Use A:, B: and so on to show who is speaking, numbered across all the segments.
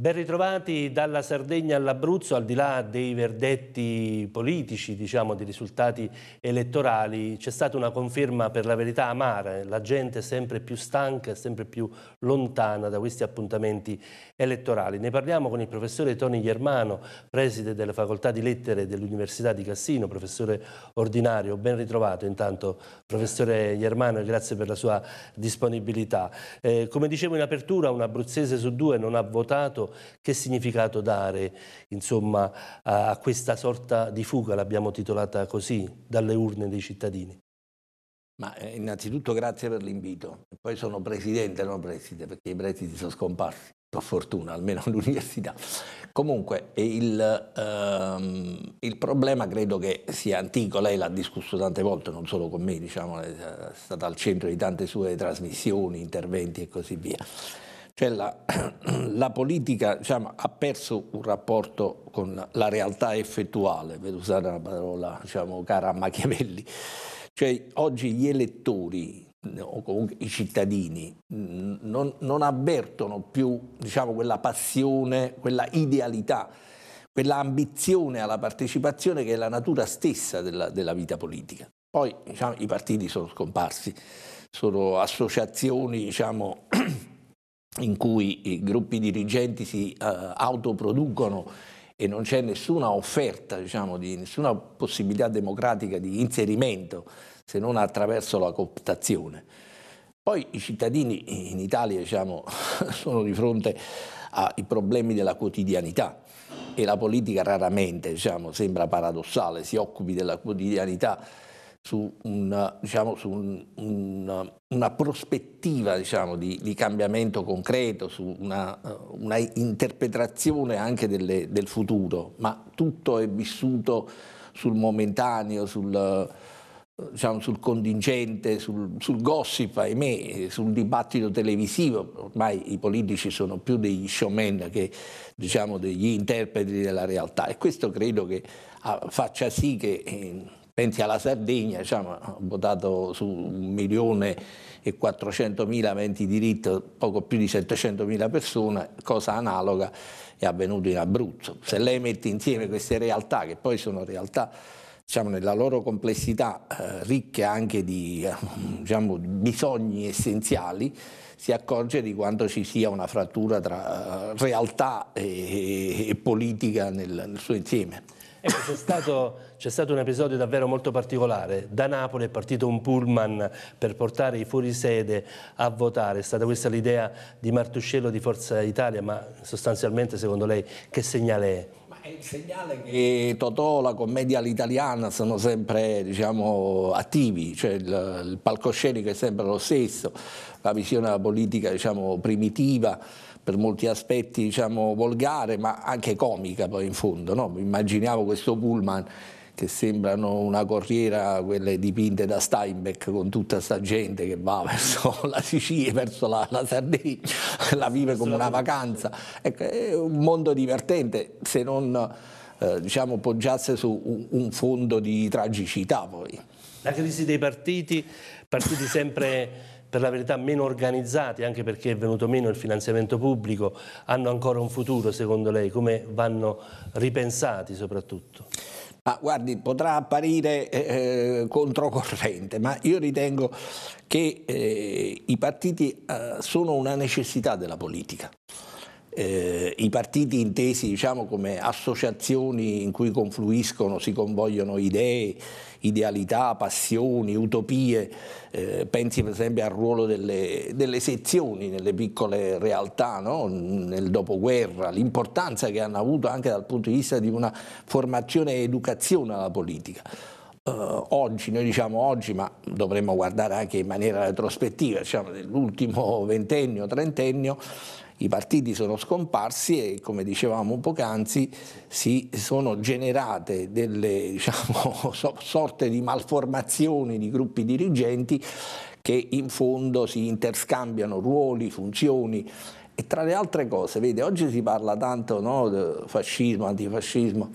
A: Ben ritrovati dalla Sardegna all'Abruzzo, al di là dei verdetti politici, diciamo, dei risultati elettorali, c'è stata una conferma per la verità amara, la gente è sempre più stanca, sempre più lontana da questi appuntamenti elettorali. Ne parliamo con il professore Toni Germano, preside della Facoltà di Lettere dell'Università di Cassino, professore ordinario. Ben ritrovato intanto, professore Germano, e grazie per la sua disponibilità. Eh, come dicevo in apertura, un abruzzese su due non ha votato che significato dare insomma, a, a questa sorta di fuga, l'abbiamo titolata così, dalle urne dei cittadini. Ma eh, innanzitutto
B: grazie per l'invito. Poi sono presidente, non preside, perché i presidi sono scomparsi, per fortuna, almeno all'università. Comunque il, ehm, il, problema credo che sia antico, lei l'ha discusso tante volte, non solo con me, diciamo, è stata al centro di tante sue trasmissioni, interventi e così via. Cioè la, la politica diciamo, ha perso un rapporto con la realtà effettuale, per usare una parola diciamo, cara a Machiavelli. Cioè, oggi gli elettori eh, o comunque i cittadini non, non avvertono più diciamo, quella passione, quella idealità, quella ambizione alla partecipazione che è la natura stessa della, della vita politica. Poi diciamo, i partiti sono scomparsi, sono associazioni diciamo, in cui i gruppi dirigenti si uh, autoproducono e non c'è nessuna offerta, diciamo, di, nessuna possibilità democratica di inserimento se non attraverso la cooptazione. Poi i cittadini in Italia diciamo, sono di fronte ai problemi della quotidianità e la politica raramente diciamo, sembra paradossale, si occupi della quotidianità su, una, diciamo, su un, un, una prospettiva diciamo, di, di, cambiamento concreto, su una, eh, una interpretazione anche delle, del futuro, ma tutto è vissuto sul momentaneo, sul, diciamo, sul contingente, sul, sul gossip, ahimè, sul dibattito televisivo. Ormai i politici sono più degli showman che diciamo, degli interpreti della realtà e questo credo che ah, faccia sì che... Eh, Pensi alla Sardegna, diciamo, ha votato su 1.400.000 milione e aventi diritto poco più di 700.000 persone, cosa analoga è avvenuta in Abruzzo. Se lei mette insieme queste realtà, che poi sono realtà diciamo, nella loro complessità eh, ricche anche di eh, diciamo, bisogni essenziali, si accorge di quanto ci sia una frattura tra eh, realtà e, e politica nel, nel suo insieme.
A: Ecco, c'è stato, stato, un episodio davvero molto particolare. Da Napoli è partito un pullman per portare i fuorisede a votare. È stata questa l'idea di Martuscello di Forza Italia, ma sostanzialmente secondo lei che segnale è?
B: il segnale che Totò, la commedia all'italiana sono sempre diciamo, attivi, cioè il, il palcoscenico è sempre lo stesso, la visione della politica diciamo, primitiva per molti aspetti diciamo volgare ma anche comica poi in fondo. No? Immaginavo questo pullman che sembrano una corriera, quelle dipinte da Steinbeck con tutta questa gente che va verso la Sicilia, verso la, la Sardegna, la vive come una vacanza. Ecco, è un mondo divertente se non eh, diciamo, poggiasse su un, un fondo di tragicità poi.
A: La crisi dei partiti, partiti sempre per la verità meno organizzati, anche perché è venuto meno il finanziamento pubblico, hanno ancora un futuro secondo lei? Come vanno ripensati soprattutto? Ma guardi, potrà apparire eh, eh controcorrente, ma io ritengo
B: che eh, i partiti eh, sono una necessità della politica eh, i partiti intesi diciamo, come associazioni in cui confluiscono, si convogliono idee, idealità, passioni, utopie, eh, pensi per esempio al ruolo delle, delle sezioni nelle piccole realtà no? nel dopoguerra, l'importanza che hanno avuto anche dal punto di vista di una formazione e educazione alla politica. Uh, oggi, noi diciamo oggi, ma dovremmo guardare anche in maniera retrospettiva, diciamo, dell'ultimo ventennio, trentennio, i partiti sono scomparsi e come dicevamo poc'anzi si sono generate delle diciamo, sorte di malformazioni di gruppi dirigenti che in fondo si interscambiano ruoli, funzioni e tra le altre cose, vede, oggi si parla tanto no, di fascismo, antifascismo.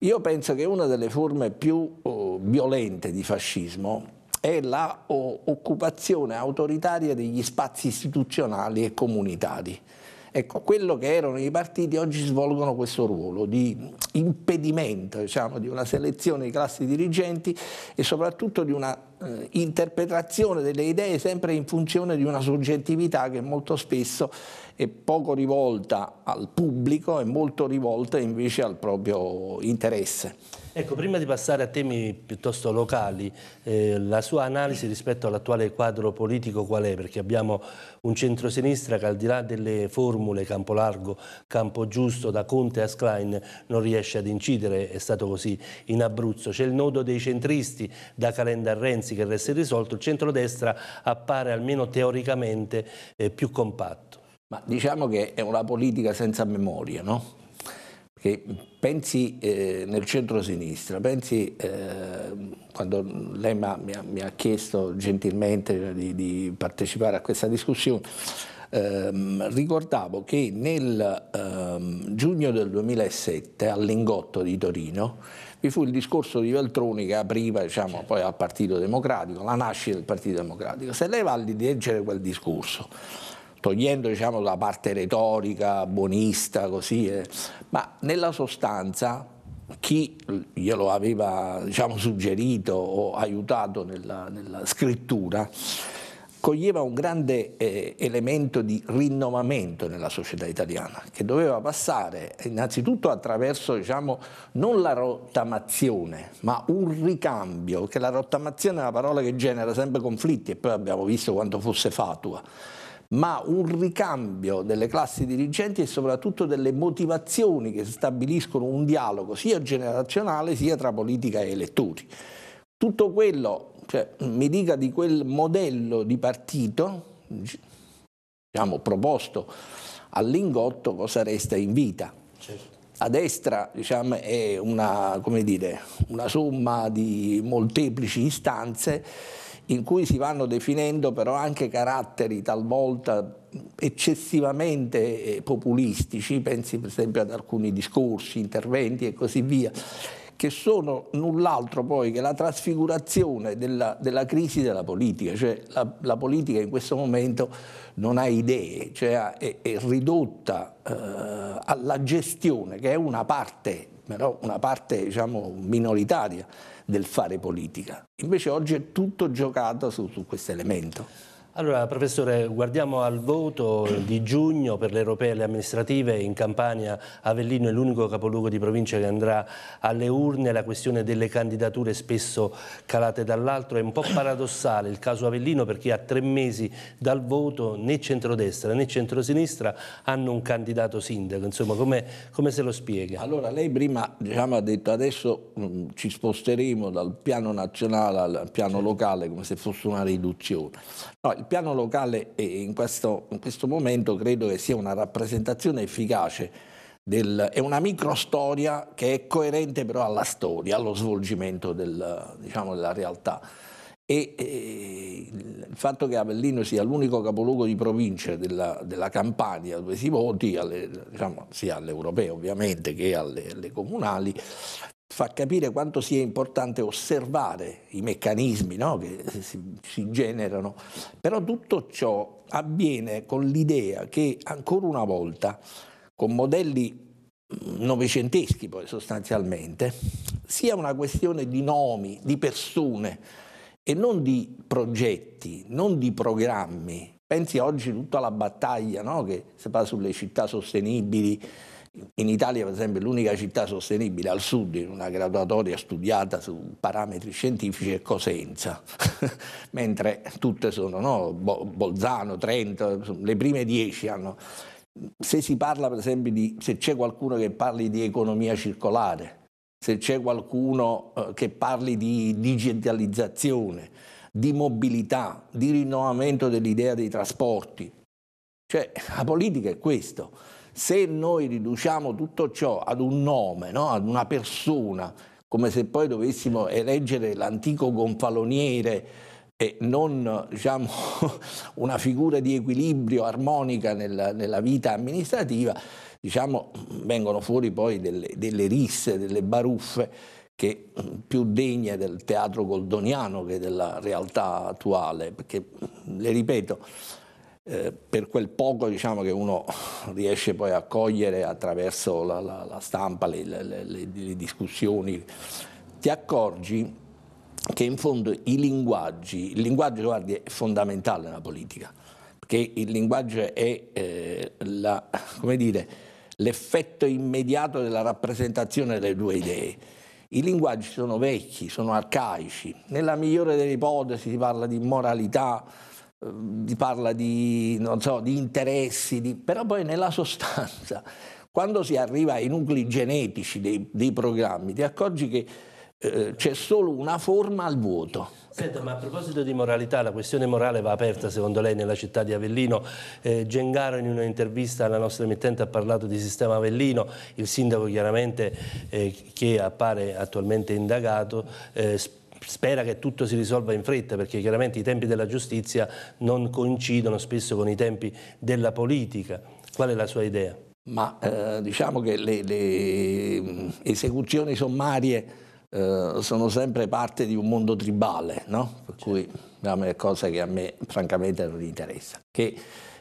B: Io penso che una delle forme più oh, violente di fascismo è la occupazione autoritaria degli spazi istituzionali e comunitari. Ecco, quello che erano i partiti oggi svolgono questo ruolo di impedimento diciamo, di una selezione di classi dirigenti e soprattutto di una eh, interpretazione delle idee sempre in funzione di una soggettività che molto spesso è poco rivolta al pubblico e molto rivolta invece al proprio interesse.
A: Ecco, prima di passare a temi piuttosto locali, eh, la sua analisi rispetto all'attuale quadro politico qual è? Perché abbiamo un centrosinistra che al di là delle formule campo largo, campo giusto, da Conte a Sklein non riesce ad incidere, è stato così in Abruzzo. C'è il nodo dei centristi da Calenda a Renzi sensi che resta irrisolto, il centrodestra appare almeno teoricamente eh, più compatto. Ma diciamo che è una politica
B: senza memoria, no? Perché pensi eh, nel centro-sinistra, pensi eh, quando lei mi ha, mi ha, chiesto gentilmente di, di partecipare a questa discussione, ehm, ricordavo che nel ehm, giugno del 2007 all'Ingotto di Torino vi fu il discorso di Veltroni che apriva diciamo, poi al Partito Democratico, la nascita del Partito Democratico. Se lei va a leggere quel discorso, togliendo diciamo, la parte retorica, buonista, così, eh, ma nella sostanza chi glielo aveva diciamo, suggerito o aiutato nella, nella scrittura coglieva un grande eh, elemento di rinnovamento nella società italiana, che doveva passare innanzitutto attraverso diciamo, non la rottamazione, ma un ricambio, che la rottamazione è una parola che genera sempre conflitti e poi abbiamo visto quanto fosse fatua, ma un ricambio delle classi dirigenti e soprattutto delle motivazioni che stabiliscono un dialogo sia generazionale sia tra politica e elettori. Tutto quello cioè, mi dica di quel modello di partito diciamo, proposto all'ingotto cosa resta in vita. Certo. A destra diciamo, è una, dire, una somma di molteplici istanze in cui si vanno definendo però anche caratteri talvolta eccessivamente eh, populistici, pensi per esempio ad alcuni discorsi, interventi e così via che sono null'altro poi che la trasfigurazione della, della crisi della politica, cioè la, la, politica in questo momento non ha idee, cioè è, è ridotta eh, alla gestione che è una parte però una parte diciamo, minoritaria del fare politica. Invece oggi è tutto giocato su, su questo elemento.
A: Allora, professore, guardiamo al voto di giugno per le europee e le amministrative. In Campania Avellino è l'unico capoluogo di provincia che andrà alle urne. La questione delle candidature spesso calate dall'altro è un po' paradossale. Il caso Avellino perché a tre mesi dal voto né centrodestra né centrosinistra hanno un candidato sindaco. Insomma, come, come se lo spiega?
B: Allora, lei prima diciamo, ha detto adesso mh, mm, ci sposteremo dal piano nazionale al piano locale come se fosse una riduzione. No, il piano locale in questo, in questo momento credo che sia una rappresentazione efficace del, è una microstoria che è coerente però alla storia, allo svolgimento del, diciamo, della realtà. E, e, il fatto che Avellino sia l'unico capoluogo di provincia della, della Campania dove si voti, alle, diciamo, sia alle europee ovviamente che alle, alle comunali, fa capire quanto sia importante osservare i meccanismi no? che si, si, generano, però tutto ciò avviene con l'idea che ancora una volta, con modelli mm, novecenteschi poi sostanzialmente, sia una questione di nomi, di persone e non di progetti, non di programmi. Pensi oggi tutta la battaglia no? che si fa sulle città sostenibili, in Italia, per esempio, l'unica città sostenibile al sud in una graduatoria studiata su parametri scientifici è Cosenza, mentre tutte sono no? Bolzano, Trento, le prime dieci hanno... Se si parla, per esempio, di se c'è qualcuno che parli di economia circolare, se c'è qualcuno eh, che parli di digitalizzazione, di mobilità, di rinnovamento dell'idea dei trasporti. Cioè, la politica è questo. Se noi riduciamo tutto ciò ad un nome, no? ad una persona, come se poi dovessimo eleggere l'antico gonfaloniere e non diciamo, una figura di equilibrio armonica nella, nella vita amministrativa, diciamo, vengono fuori poi delle, delle, risse, delle baruffe che mm, più degne del teatro goldoniano che della realtà attuale, perché mm, le ripeto, eh, per quel poco diciamo, che uno riesce poi a cogliere attraverso la, la, la stampa, le, le, le, le discussioni, ti accorgi che in fondo i linguaggi, il linguaggio guardi, è fondamentale nella politica, perché il linguaggio è eh, la, dire, l'effetto immediato della rappresentazione delle due idee. I linguaggi sono vecchi, sono arcaici, nella migliore delle ipotesi si parla di moralità, Ehm, parla di, so, di interessi, di... però poi nella sostanza, quando si arriva ai nuclei genetici dei, dei programmi, ti accorgi che eh, c'è solo una forma al vuoto.
A: Senta, ma a proposito di moralità, la questione morale va aperta secondo lei nella città di Avellino. Eh, Gengaro in un'intervista alla nostra emittente ha parlato di sistema Avellino, il sindaco chiaramente eh, che appare attualmente indagato eh, spera che tutto si risolva in fretta perché chiaramente i tempi della giustizia non coincidono spesso con i tempi della politica. Qual è la sua idea? Ma eh, diciamo che le, le mm, esecuzioni sommarie eh,
B: sono sempre parte di un mondo tribale, no? per cui diciamo, è una cosa che a me francamente non interessa. Che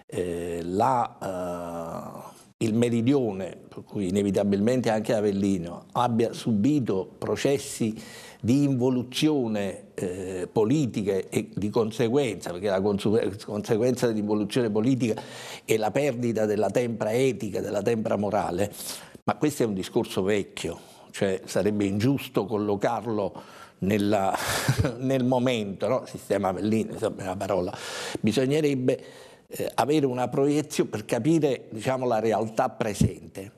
B: eh, la, eh, il meridione, per cui inevitabilmente anche Avellino, abbia subito processi di involuzione eh, politica e di conseguenza, perché la conseguenza dell'involuzione politica è la perdita della tempra etica, della tempra morale, ma questo è un discorso vecchio, cioè sarebbe ingiusto collocarlo nella, nel momento, no? sistema Avellino, insomma è una parola, bisognerebbe eh, avere una proiezione per capire diciamo, la realtà presente.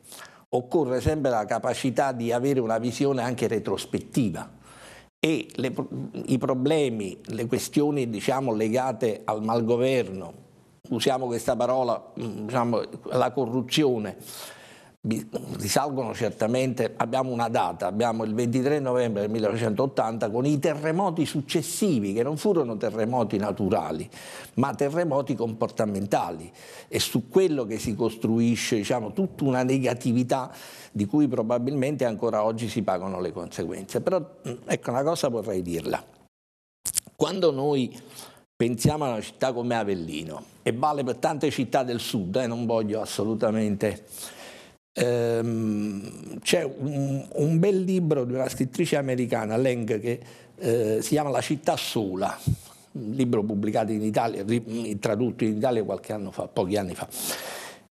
B: Occorre sempre la capacità di avere una visione anche retrospettiva, e le, i problemi, le questioni diciamo, legate al malgoverno, usiamo questa parola, mm, diciamo, la corruzione, risalgono certamente, abbiamo una data, abbiamo il 23 novembre 1980 con i terremoti successivi, che non furono terremoti naturali, ma terremoti comportamentali. E su quello che si costruisce diciamo, tutta una negatività di cui probabilmente ancora oggi si pagano le conseguenze. Però mm, ecco una cosa vorrei dirla. Quando noi pensiamo a una città come Avellino, e vale per tante città del sud, eh, non voglio assolutamente ehm, c'è un, un, bel libro di una scrittrice americana, Leng, che eh, si chiama La città sola, un libro pubblicato in Italia, tradotto in Italia qualche anno fa, pochi anni fa.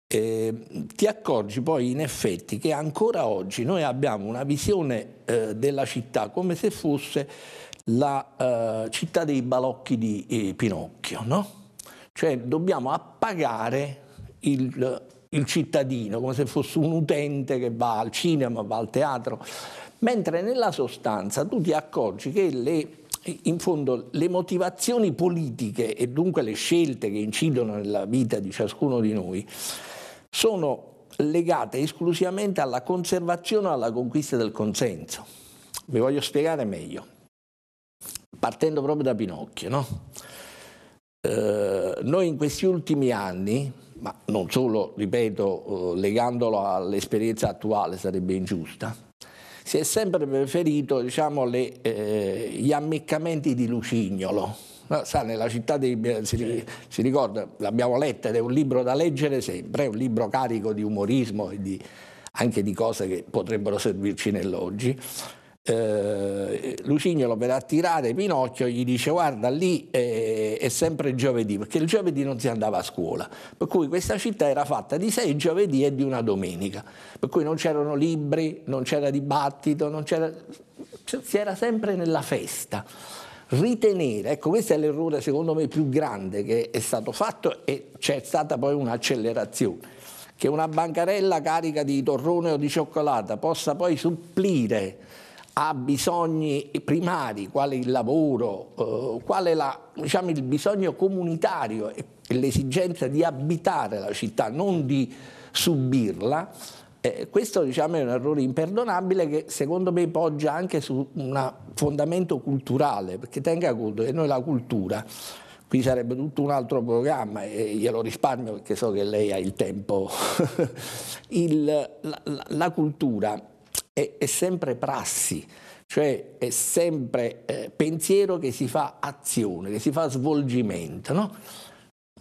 B: Eh, ti accorgi poi in effetti che ancora oggi noi abbiamo una visione eh, della città come se fosse la eh, città dei balocchi di eh, Pinocchio, no? Cioè dobbiamo appagare il il cittadino, come se fosse un utente che va al cinema, va al teatro, mentre nella sostanza tu ti accorgi che le in fondo le motivazioni politiche e dunque le scelte che incidono nella vita di ciascuno di noi sono legate esclusivamente alla conservazione e alla conquista del consenso. Vi voglio spiegare meglio, partendo proprio da Pinocchio. No? Eh, noi in questi ultimi anni, ma non solo, ripeto, eh, legandolo all'esperienza attuale sarebbe ingiusta, si è sempre preferito diciamo, le, eh, gli ammiccamenti di Lucignolo. No, sa, nella città di, si, si, ricorda, l'abbiamo letta ed è un libro da leggere sempre, è un libro carico di umorismo e di, anche di cose che potrebbero servirci nell'oggi eh, Lucignolo per attirare Pinocchio gli dice guarda lì è, eh, è, sempre giovedì perché il giovedì non si andava a scuola per cui questa città era fatta di sei giovedì e di una domenica per cui non c'erano libri non c'era dibattito non c'era, cioè, si era sempre nella festa ritenere, ecco questo è l'errore secondo me più grande che è stato fatto e c'è stata poi un'accelerazione, che una bancarella carica di torrone o di cioccolata possa poi supplire ha bisogni primari, quale il lavoro, eh, quale la, diciamo, il bisogno comunitario e l'esigenza di abitare la città, non di subirla, eh, questo diciamo, è un errore imperdonabile che secondo me poggia anche su un fondamento culturale, perché tenga conto che noi la cultura, qui sarebbe tutto un altro programma e glielo risparmio perché so che lei ha il tempo, il, la, la, la cultura è, è sempre prassi, cioè è sempre eh, pensiero che si fa azione, che si fa svolgimento. No?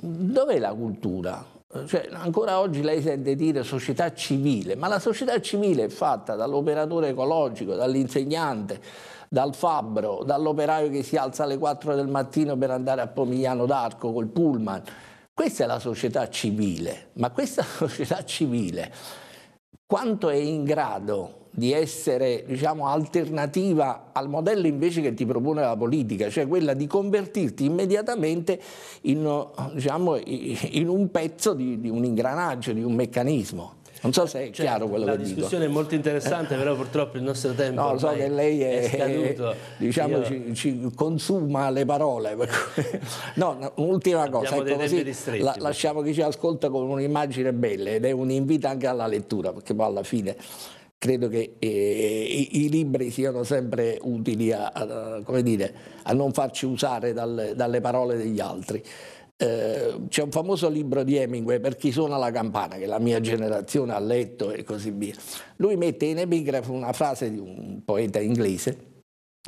B: Dov'è la cultura? Cioè, ancora oggi lei sente dire società civile, ma la società civile è fatta dall'operatore ecologico, dall'insegnante, dal fabbro, dall'operaio che si alza alle 4 del mattino per andare a Pomigliano d'Arco col pullman. Questa è la società civile, ma questa società civile quanto è in grado di essere diciamo, alternativa al modello invece che ti propone la politica, cioè quella di convertirti immediatamente in, diciamo, in un pezzo di, di un ingranaggio, di un meccanismo. Non so se è cioè, chiaro quello che dico. La discussione è molto
A: interessante, eh. però purtroppo il nostro tempo no, so che lei è, è scaduto. Diciamo, Io... ci,
B: ci, consuma le parole. no, un'ultima cosa, ecco così, ristretti, la, lasciamo che ci ascolta con un'immagine bella ed è un invito anche alla lettura, perché poi alla fine credo che eh, i, i, libri siano sempre utili a, a, dire, a non farci usare dal, dalle parole degli altri. Eh, c'è un famoso libro di Hemingway, Per chi suona la campana, che la mia generazione ha letto e così via. Lui mette in epigrafo una frase di un poeta inglese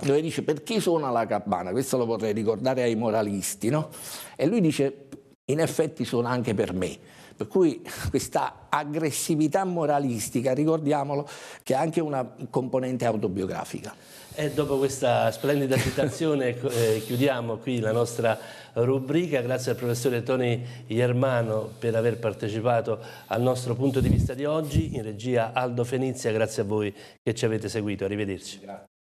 B: dove dice per chi suona la campana, questo lo vorrei ricordare ai moralisti, no? E lui dice in effetti suona anche per me per cui questa aggressività moralistica, ricordiamolo, che ha anche una componente autobiografica.
A: E dopo questa splendida citazione ecco, eh, chiudiamo qui la nostra rubrica. Grazie al professore Tony Germano per aver partecipato al nostro punto di vista di oggi. In regia Aldo Fenizia, grazie a voi che ci avete seguito. Arrivederci. Grazie.